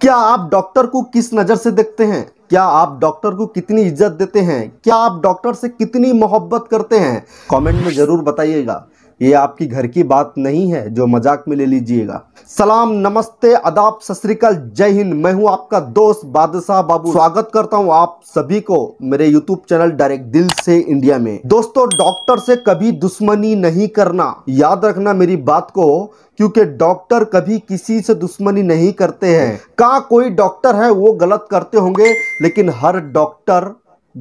क्या आप डॉक्टर को किस नज़र से देखते हैं क्या आप डॉक्टर को कितनी इज्जत देते हैं क्या आप डॉक्टर से कितनी मोहब्बत करते हैं कमेंट में ज़रूर बताइएगा ये आपकी घर की बात नहीं है जो मजाक में ले लीजिएगा सलाम नमस्ते अदाब सतरीकाल जय हिंद मैं हूं आपका दोस्त बादशाह बाबू स्वागत करता हूं आप सभी को मेरे यूट्यूब चैनल डायरेक्ट दिल से इंडिया में दोस्तों डॉक्टर से कभी दुश्मनी नहीं करना याद रखना मेरी बात को क्योंकि डॉक्टर कभी किसी से दुश्मनी नहीं करते हैं का कोई डॉक्टर है वो गलत करते होंगे लेकिन हर डॉक्टर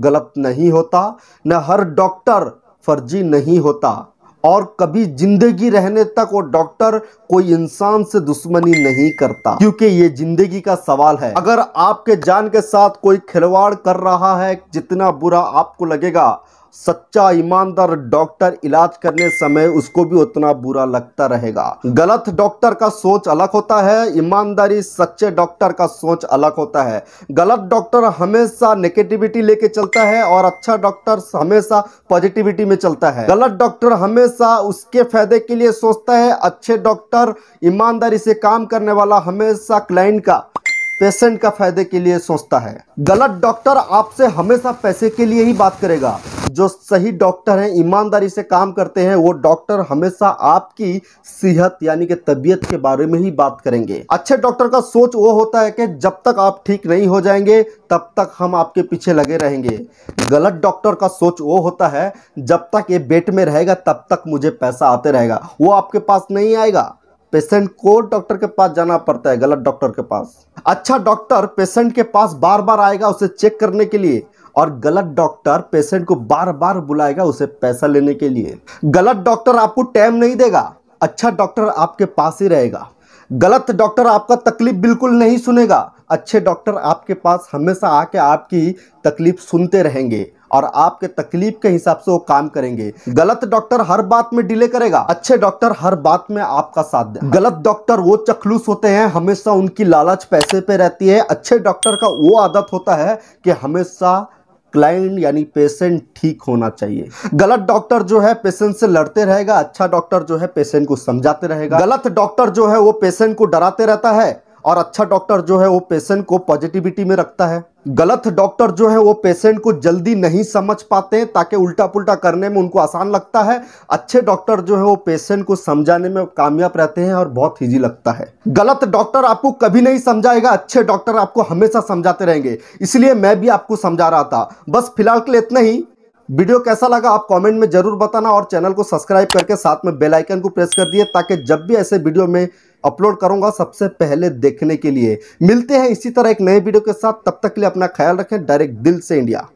गलत नहीं होता न हर डॉक्टर फर्जी नहीं होता और कभी जिंदगी रहने तक वो डॉक्टर कोई इंसान से दुश्मनी नहीं करता क्योंकि ये जिंदगी का सवाल है अगर आपके जान के साथ कोई खिलवाड़ कर रहा है जितना बुरा आपको लगेगा सच्चा ईमानदार डॉक्टर इलाज करने समय उसको भी उतना बुरा लगता रहेगा गलत डॉक्टर का सोच अलग होता है ईमानदारी सच्चे डॉक्टर का सोच अलग होता है गलत डॉक्टर हमेशा नेगेटिविटी लेके चलता है और अच्छा डॉक्टर हमेशा पॉजिटिविटी में चलता है गलत डॉक्टर हमेशा उसके फायदे के लिए सोचता है अच्छे डॉक्टर ईमानदारी से काम करने वाला हमेशा क्लाइंट का पेशेंट का फायदे के लिए सोचता है गलत डॉक्टर आपसे हमेशा पैसे के लिए ही बात करेगा जो सही डॉक्टर हैं ईमानदारी से काम करते हैं वो डॉक्टर हमेशा आपकी सेहत यानी कि तबीयत के बारे में ही बात करेंगे अच्छे डॉक्टर का सोच वो होता है कि जब तक आप ठीक नहीं हो जाएंगे तब तक हम आपके पीछे लगे रहेंगे गलत डॉक्टर का सोच वो होता है जब तक ये बेट में रहेगा तब तक मुझे पैसा आते रहेगा वो आपके पास नहीं आएगा पेशेंट को डॉक्टर के पास जाना पड़ता है गलत डॉक्टर के पास अच्छा डॉक्टर पेशेंट के पास बार बार आएगा उसे चेक करने के लिए और गलत डॉक्टर पेशेंट को बार बार बुलाएगा उसे पैसा लेने के लिए गलत डॉक्टर आपको टाइम नहीं देगा अच्छा डॉक्टर आपके पास ही रहेगा गलत डॉक्टर आपका तकलीफ बिल्कुल नहीं सुनेगा अच्छे डॉक्टर आपके पास हमेशा आके आपकी तकलीफ सुनते रहेंगे और आपके तकलीफ के हिसाब से वो काम करेंगे गलत डॉक्टर हर बात में डिले करेगा अच्छे डॉक्टर हर बात में आपका साथ दे गलत डॉक्टर वो चखलूस होते हैं हमेशा उनकी लालच पैसे पे रहती है अच्छे डॉक्टर का वो आदत होता है कि हमेशा क्लाइंट यानी पेशेंट ठीक होना चाहिए गलत डॉक्टर जो है पेशेंट से लड़ते रहेगा अच्छा डॉक्टर जो है पेशेंट को समझाते रहेगा गलत डॉक्टर जो है वो पेशेंट को डराते रहता है और अच्छा डॉक्टर जो है वो पेशेंट को पॉजिटिविटी में रखता है गलत डॉक्टर जो है वो पेशेंट को जल्दी नहीं समझ पाते हैं ताकि उल्टा पुल्टा करने में उनको आसान लगता है अच्छे डॉक्टर जो है वो पेशेंट को समझाने में कामयाब रहते हैं और बहुत ईजी लगता है गलत डॉक्टर आपको कभी नहीं समझाएगा अच्छे डॉक्टर आपको हमेशा समझाते रहेंगे इसलिए मैं भी आपको समझा रहा था बस फिलहाल के लिए इतना ही वीडियो कैसा लगा आप कमेंट में जरूर बताना और चैनल को सब्सक्राइब करके साथ में बेल आइकन को प्रेस कर दिए ताकि जब भी ऐसे वीडियो में अपलोड करूंगा सबसे पहले देखने के लिए मिलते हैं इसी तरह एक नए वीडियो के साथ तब तक के लिए अपना ख्याल रखें डायरेक्ट दिल से इंडिया